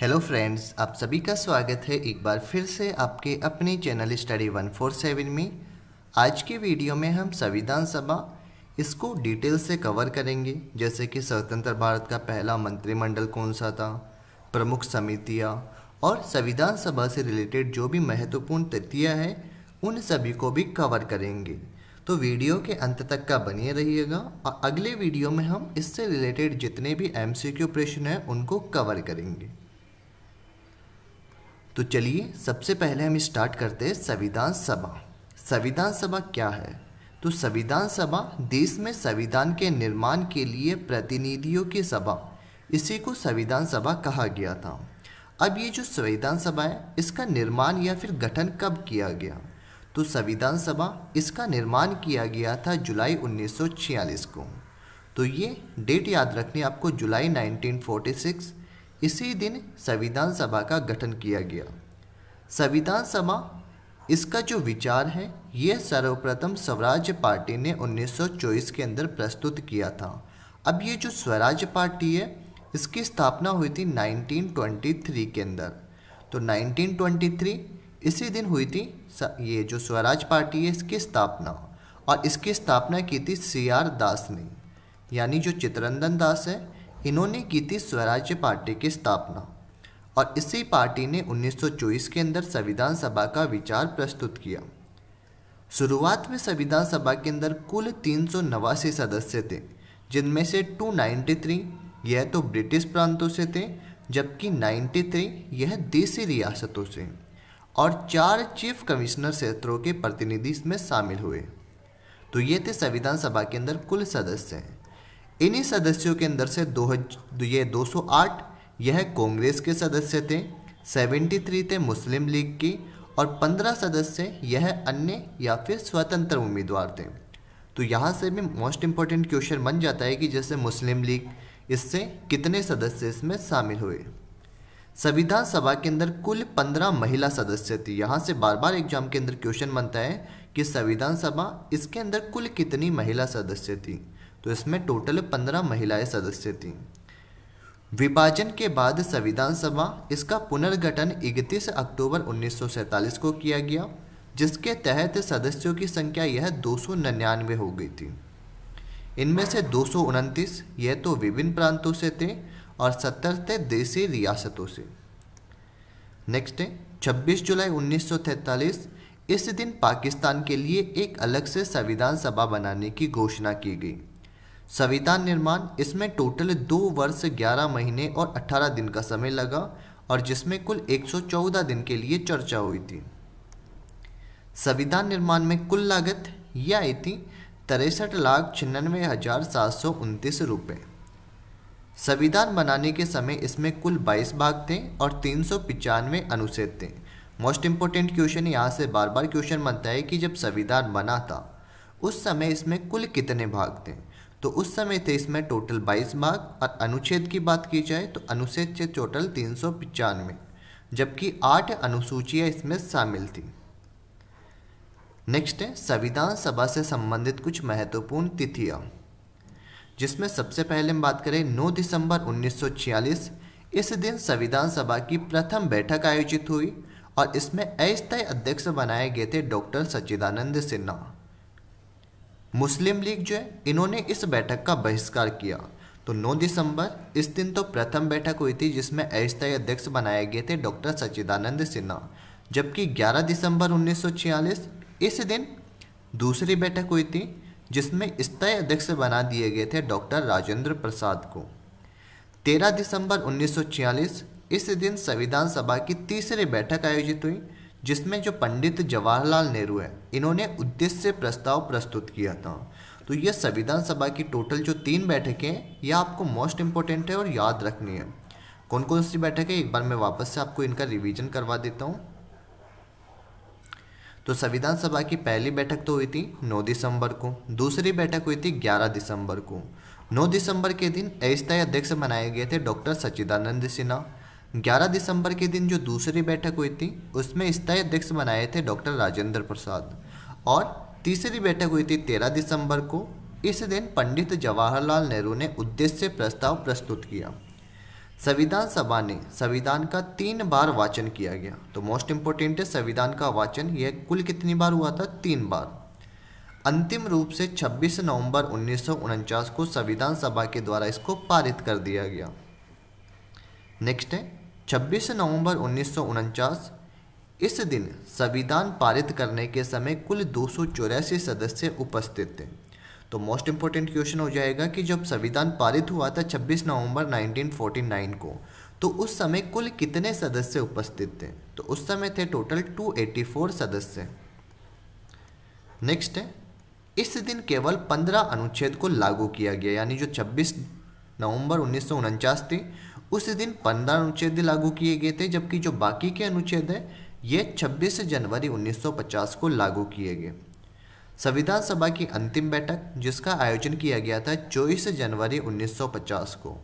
hello friends आप सभी का स्वागत है एक बार फिर से आपके अपने चैनल स्टडी 147 में आज के वीडियो में हम संविधान सभा इसको डिटेल से कवर करेंगे जैसे कि स्वतंत्र भारत का पहला मंत्रिमंडल कौन सा था प्रमुख समितियाँ और संविधान सभा से रिलेटेड जो भी महत्वपूर्ण तथ्य है उन सभी को भी कवर करेंगे तो वीडियो के अंत तक का बनिए रहिएगा और अगले वीडियो में हम इससे रिलेटेड जितने भी एम प्रश्न हैं उनको कवर करेंगे तो चलिए सबसे पहले हम स्टार्ट करते हैं संविधान सभा संविधान सभा क्या है तो संविधान सभा देश में संविधान के निर्माण के लिए प्रतिनिधियों की सभा इसी को संविधान सभा कहा गया था अब ये जो संविधान सभा है इसका निर्माण या फिर गठन कब किया गया तो संविधान सभा इसका निर्माण किया गया था जुलाई 1946 को तो ये डेट याद रखनी आपको जुलाई 1946 इसी दिन संविधान सभा का गठन किया गया संविधान सभा इसका जो विचार है यह सर्वप्रथम स्वराज पार्टी ने 1924 के अंदर प्रस्तुत किया था अब ये जो स्वराज पार्टी है इसकी स्थापना हुई थी 1923 के अंदर तो 1923 इसी दिन हुई थी ये जो स्वराज पार्टी है इसकी स्थापना और इसकी स्थापना की थी सी आर दास ने यानी जो चित्रंदन दास है इन्होंने की थी स्वराज्य पार्टी की स्थापना और इसी पार्टी ने 1924 के अंदर संविधान सभा का विचार प्रस्तुत किया शुरुआत में संविधान सभा के अंदर कुल तीन सदस्य थे जिनमें से 293 यह तो ब्रिटिश प्रांतों से थे जबकि 93 यह देसी रियासतों से और चार चीफ कमिश्नर क्षेत्रों के प्रतिनिधि इसमें शामिल हुए तो ये थे संविधान सभा के अंदर कुल सदस्य हैं इन्हीं सदस्यों के अंदर से दो ये 208 यह कांग्रेस के सदस्य थे 73 थे मुस्लिम लीग की और 15 सदस्य यह अन्य या फिर स्वतंत्र उम्मीदवार थे तो यहाँ से भी मोस्ट इम्पॉर्टेंट क्वेश्चन बन जाता है कि जैसे मुस्लिम लीग इससे कितने सदस्य इसमें शामिल हुए संविधान सभा के अंदर कुल पंद्रह महिला सदस्य थी यहाँ से बार बार एग्जाम के अंदर क्वेश्चन बनता है कि संविधान सभा इसके अंदर कुल कितनी महिला सदस्य थी तो इसमें टोटल पंद्रह महिलाएं सदस्य थीं विभाजन के बाद संविधान सभा इसका पुनर्गठन 31 अक्टूबर 1947 को किया गया जिसके तहत सदस्यों की संख्या यह दो हो गई थी इनमें से दो यह तो विभिन्न प्रांतों से थे और सत्तर थे देशी रियासतों से नेक्स्ट है 26 जुलाई 1943 इस दिन पाकिस्तान के लिए एक अलग से संविधान सभा बनाने की घोषणा की गई संविधान निर्माण इसमें टोटल दो वर्ष ग्यारह महीने और अट्ठारह दिन का समय लगा और जिसमें कुल एक सौ चौदह दिन के लिए चर्चा हुई थी संविधान निर्माण में कुल लागत यह आई थी तिरसठ लाख छियानवे हजार सात सौ उनतीस रुपये संविधान बनाने के समय इसमें कुल 22 भाग थे और तीन सौ पिचानवे अनुच्छेद थे मोस्ट इम्पोर्टेंट क्वेश्चन यहाँ से बार बार क्वेश्चन बनता है कि जब संविधान बना था उस समय इसमें कुल कितने भाग थे तो उस समय थे इसमें टोटल बाईस भाग और अनुच्छेद की बात की जाए तो अनुच्छेद से टोटल तीन सौ पचानवे जबकि आठ अनुसूचियाँ इसमें शामिल थी नेक्स्ट है संविधान सभा से संबंधित कुछ महत्वपूर्ण तिथियाँ जिसमें सबसे पहले हम बात करें 9 दिसंबर 1946 इस दिन संविधान सभा की प्रथम बैठक आयोजित हुई और इसमें अस्थायी अध्यक्ष बनाए गए थे doctor Sachchidanand Sinha Muslim League जो है इन्होंने इस बैठक का बहिष्कार किया तो 9 दिसंबर इस दिन तो प्रथम बैठक हुई थी जिसमें अस्थायी अध्यक्ष बनाए गए थे डॉक्टर सच्चिदानंद सिन्हा जबकि 11 दिसंबर 1946 इस दिन दूसरी बैठक हुई थी जिसमें स्थायी अध्यक्ष बना दिए गए थे डॉक्टर राजेंद्र प्रसाद को 13 दिसंबर 1946 इस दिन संविधान सभा की तीसरी बैठक आयोजित हुई जिसमें जो पंडित जवाहरलाल नेहरू है इन्होंने उद्देश्य प्रस्ताव प्रस्तुत किया था तो ये संविधान सभा की टोटल जो तीन बैठकें हैं यह आपको मोस्ट इम्पोर्टेंट है और याद रखनी है कौन कौन सी बैठक है एक बार मैं वापस से आपको इनका रिवीजन करवा देता हूँ तो संविधान सभा की पहली बैठक तो हुई थी 9 दिसंबर को दूसरी बैठक हुई थी 11 दिसंबर को 9 दिसंबर के दिन अस्थायी अध्यक्ष बनाए गए थे डॉक्टर सच्चिदानंद सिन्हा 11 दिसंबर के दिन जो दूसरी बैठक हुई थी उसमें स्थायी अध्यक्ष बनाए थे डॉक्टर राजेंद्र प्रसाद और तीसरी बैठक हुई थी 13 दिसंबर को इस दिन पंडित जवाहरलाल नेहरू ने उद्देश्य प्रस्ताव प्रस्तुत किया संविधान सभा ने संविधान का तीन बार वाचन किया गया तो मोस्ट इम्पोर्टेंट है संविधान का वाचन यह कुल कितनी बार हुआ था तीन बार अंतिम रूप से 26 नवंबर उन्नीस को संविधान सभा के द्वारा इसको पारित कर दिया गया नेक्स्ट है 26 नवंबर उन्नीस इस दिन संविधान पारित करने के समय कुल दो सदस्य उपस्थित थे तो मोस्ट इम्पोर्टेंट क्वेश्चन हो जाएगा कि जब संविधान पारित हुआ था 26 नवंबर 1949 को तो उस समय कुल कितने सदस्य उपस्थित थे तो उस समय थे टोटल 284 सदस्य नेक्स्ट है इस दिन केवल 15 अनुच्छेद को लागू किया गया यानी जो 26 नवंबर उन्नीस थी उस दिन पंद्रह अनुच्छेद लागू किए गए थे जबकि जो बाकी के अनुच्छेद हैं ये 26 जनवरी 1950 को लागू किए गए संविधान सभा की अंतिम बैठक जिसका आयोजन किया गया था चौबीस जनवरी 1950 को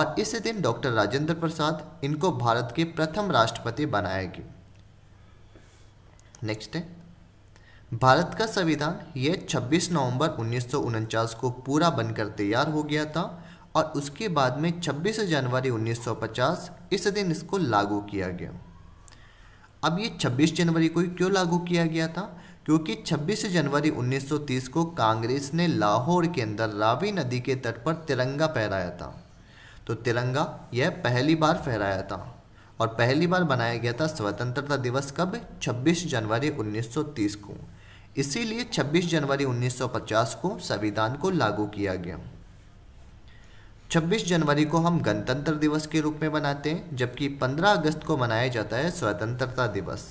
और इस दिन डॉक्टर राजेंद्र प्रसाद इनको भारत के प्रथम राष्ट्रपति बनाया गया नेक्स्ट है भारत का संविधान यह 26 नवंबर उन्नीस को पूरा बनकर तैयार हो गया था और उसके बाद में 26 जनवरी 1950 इस दिन इसको लागू किया गया अब ये 26 जनवरी को क्यों लागू किया गया था क्योंकि 26 जनवरी 1930 को कांग्रेस ने लाहौर के अंदर रावी नदी के तट पर तिरंगा फहराया था तो तिरंगा यह पहली बार फहराया था और पहली बार बनाया गया था स्वतंत्रता दिवस कब 26 जनवरी 1930 को इसीलिए 26 जनवरी 1950 को संविधान को लागू किया गया 26 जनवरी को हम गणतंत्र दिवस के रूप में मनाते हैं जबकि 15 अगस्त को मनाया जाता है स्वतंत्रता दिवस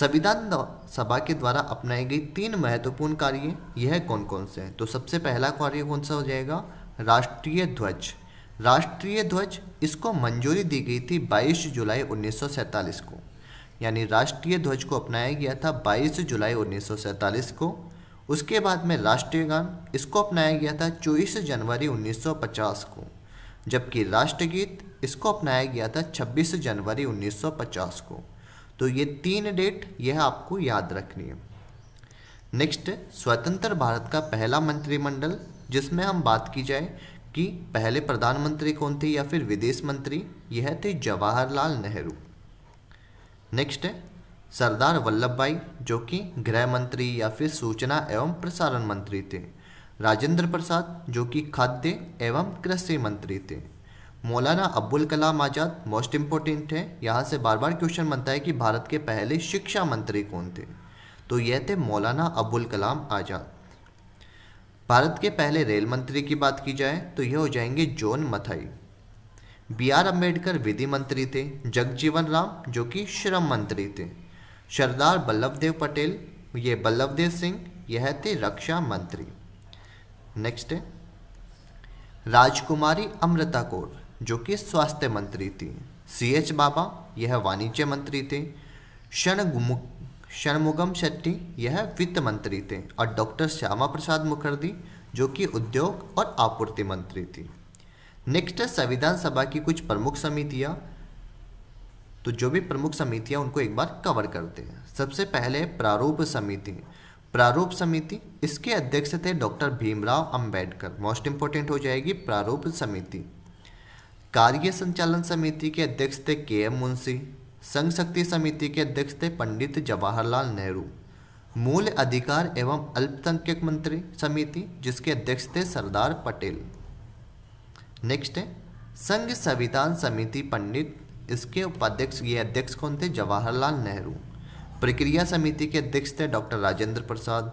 संविधान सभा के द्वारा अपनाई गई तीन महत्वपूर्ण कार्य यह कौन कौन से हैं तो सबसे पहला कार्य कौन सा हो जाएगा राष्ट्रीय ध्वज राष्ट्रीय ध्वज इसको मंजूरी दी गई थी 22 जुलाई 1947 को यानी राष्ट्रीय ध्वज को अपनाया गया था 22 जुलाई 1947 को उसके बाद में राष्ट्रीय गान इसको अपनाया गया था 24 जनवरी 1950 को जबकि राष्ट्रगीत इसको अपनाया गया था 26 जनवरी 1950 को तो ये तीन डेट यह आपको याद रखनी है नेक्स्ट स्वतंत्र भारत का पहला मंत्रिमंडल जिसमें हम बात की जाए कि पहले प्रधानमंत्री कौन थे या फिर विदेश मंत्री यह थे जवाहरलाल नेहरू नेक्स्ट सरदार वल्लभ भाई जो कि गृह मंत्री या फिर सूचना एवं प्रसारण मंत्री थे राजेंद्र प्रसाद जो कि खाद्य एवं कृषि मंत्री थे मौलाना अब्दुल कलाम आज़ाद मोस्ट इम्पोर्टेंट है यहाँ से बार बार क्वेश्चन बनता है कि भारत के पहले शिक्षा मंत्री कौन थे तो यह थे मौलाना अब्दुल कलाम आज़ाद भारत के पहले रेल मंत्री की बात की जाए तो यह हो जाएंगे John Mathai B R Ambedkar विधि मंत्री थे जगजीवन राम जो कि श्रम मंत्री थे सरदार बल्लभ देव पटेल ये बल्लभ देव सिंह यह थे रक्षा मंत्री नेक्स्ट राजकुमारी अमृता कौर जो कि स्वास्थ्य मंत्री थी सी एच बाबा यह वाणिज्य मंत्री थे षणमुगम शेट्टी यह वित्त मंत्री थे और डॉक्टर श्यामा प्रसाद मुखर्जी जो कि उद्योग और आपूर्ति मंत्री थी नेक्स्ट संविधान सभा की कुछ प्रमुख समितियां तो जो भी प्रमुख समितियां उनको एक बार कवर करते हैं सबसे पहले प्रारूप समिति प्रारूप समिति इसके अध्यक्ष थे doctor Bhimrao Ambedkar most important हो जाएगी प्रारूप समिति कार्य संचालन समिति के अध्यक्ष थे के एम मुंशी संघ शक्ति समिति के अध्यक्ष थे पंडित जवाहरलाल नेहरू मूल अधिकार एवं अल्पसंख्यक मंत्री समिति जिसके अध्यक्ष थे सरदार पटेल नेक्स्ट है संघ संविधान समिति पंडित इसके उपाध्यक्ष ये अध्यक्ष कौन थे जवाहरलाल नेहरू प्रक्रिया समिति के अध्यक्ष थे डॉक्टर राजेंद्र प्रसाद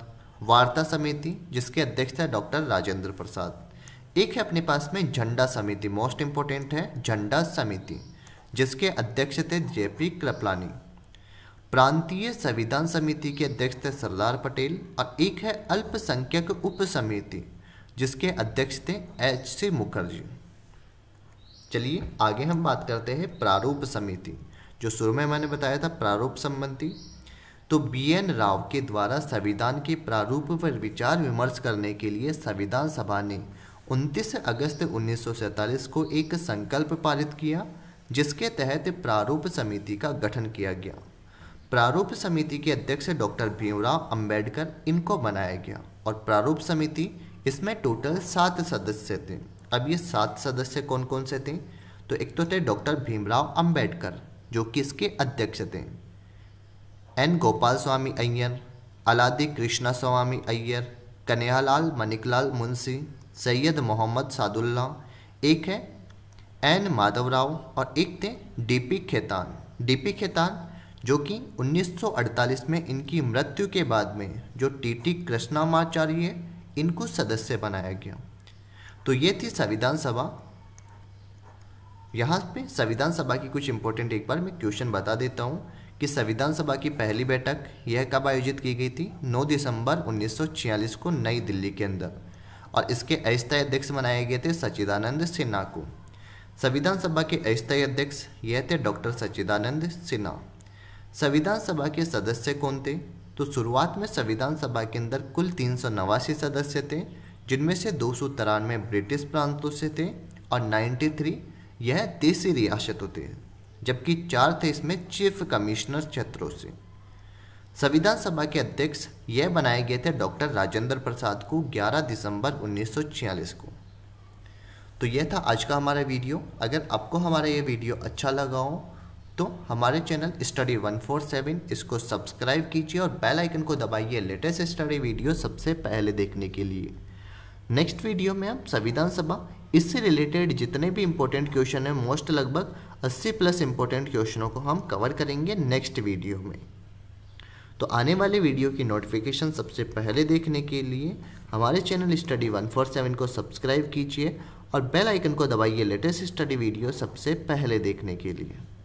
वार्ता समिति जिसके अध्यक्ष थे डॉक्टर राजेंद्र प्रसाद एक है अपने पास में झंडा समिति मोस्ट इम्पोर्टेंट है झंडा समिति जिसके अध्यक्ष थे जेपी कृपलानी प्रांतीय संविधान समिति के अध्यक्ष थे सरदार पटेल और एक है अल्पसंख्यक उप समिति जिसके अध्यक्ष थे एच सी मुखर्जी चलिए आगे हम बात करते हैं प्रारूप समिति जो शुरू में मैंने बताया था प्रारूप संबंधी तो बी एन राव के द्वारा संविधान के प्रारूप पर विचार विमर्श करने के लिए संविधान सभा ने 29 अगस्त 1947 को एक संकल्प पारित किया जिसके तहत प्रारूप समिति का गठन किया गया प्रारूप समिति के अध्यक्ष डॉक्टर भीमराव अंबेडकर इनको बनाया गया और प्रारूप समिति इसमें टोटल सात सदस्य थे अब ये सात सदस्य कौन कौन से थे तो एक तो थे डॉक्टर भीमराव अंबेडकर जो कि इसके अध्यक्ष थे N Gopalaswami Iyer Alladi Krishnaswami Iyer Kanhaiyalal Maneklal Munshi Syed Mohammad Saadulla एक है एन माधवराव और एक थे डीपी खेतान डीपी खेतान जो कि 1948 में इनकी मृत्यु के बाद में जो टीटी कृष्णामाचार्य इनको सदस्य बनाया गया तो ये थी संविधान सभा यहाँ पे संविधान सभा की कुछ इंपॉर्टेंट एक बार मैं क्वेश्चन बता देता हूँ कि संविधान सभा की पहली बैठक यह कब आयोजित की गई थी 9 दिसंबर 1946 को नई दिल्ली के अंदर और इसके अस्थायी अध्यक्ष बनाए गए थे सच्चिदानंद सिन्हा को संविधान सभा के अस्थायी अध्यक्ष यह थे डॉक्टर सच्चिदानंद सिन्हा संविधान सभा के सदस्य कौन थे तो शुरुआत में संविधान सभा के अंदर कुल तीन सदस्य थे जिनमें से दो सौ तिरानवे ब्रिटिश प्रांतों से थे और 93 यह तीसरी रियासतों थे जबकि चार थे इसमें चीफ कमिश्नर क्षेत्रों से संविधान सभा के अध्यक्ष यह बनाए गए थे डॉक्टर राजेंद्र प्रसाद को 11 दिसंबर छियालीस को तो यह था आज का हमारा वीडियो अगर आपको हमारा ये वीडियो अच्छा लगा हो तो हमारे चैनल स्टडी 147 इसको सब्सक्राइब कीजिए और बेल आइकन को दबाइए लेटेस्ट स्टडी वीडियो सबसे पहले देखने के लिए नेक्स्ट वीडियो में हम संविधान सभा इससे रिलेटेड जितने भी इम्पोर्टेंट क्वेश्चन हैं मोस्ट लगभग 80 प्लस इंपॉर्टेंट क्वेश्चनों को हम कवर करेंगे नेक्स्ट वीडियो में तो आने वाले वीडियो की नोटिफिकेशन सबसे पहले देखने के लिए हमारे चैनल स्टडी 147 को सब्सक्राइब कीजिए और बेल आइकन को दबाइए लेटेस्ट स्टडी वीडियो सबसे पहले देखने के लिए